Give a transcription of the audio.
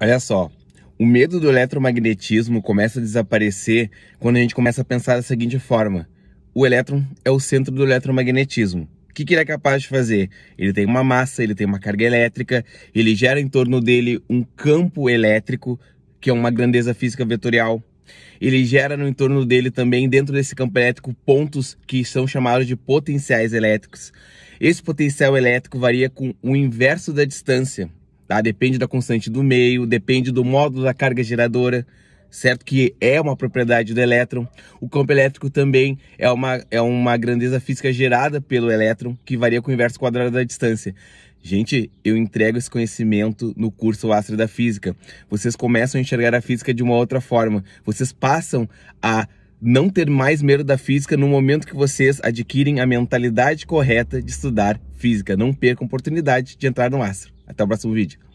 Olha só, o medo do eletromagnetismo começa a desaparecer quando a gente começa a pensar da seguinte forma: o elétron é o centro do eletromagnetismo. O que, que ele é capaz de fazer? Ele tem uma massa, ele tem uma carga elétrica, ele gera em torno dele um campo elétrico, que é uma grandeza física vetorial. Ele gera no entorno dele também, dentro desse campo elétrico, pontos que são chamados de potenciais elétricos. Esse potencial elétrico varia com o inverso da distância. Tá? Depende da constante do meio, depende do módulo da carga geradora, certo? Que é uma propriedade do elétron. O campo elétrico também é uma, é uma grandeza física gerada pelo elétron, que varia com o inverso quadrado da distância. Gente, eu entrego esse conhecimento no curso Astro da Física. Vocês começam a enxergar a física de uma outra forma. Vocês passam a não ter mais medo da física no momento que vocês adquirem a mentalidade correta de estudar física. Não percam a oportunidade de entrar no astro. Até o próximo vídeo.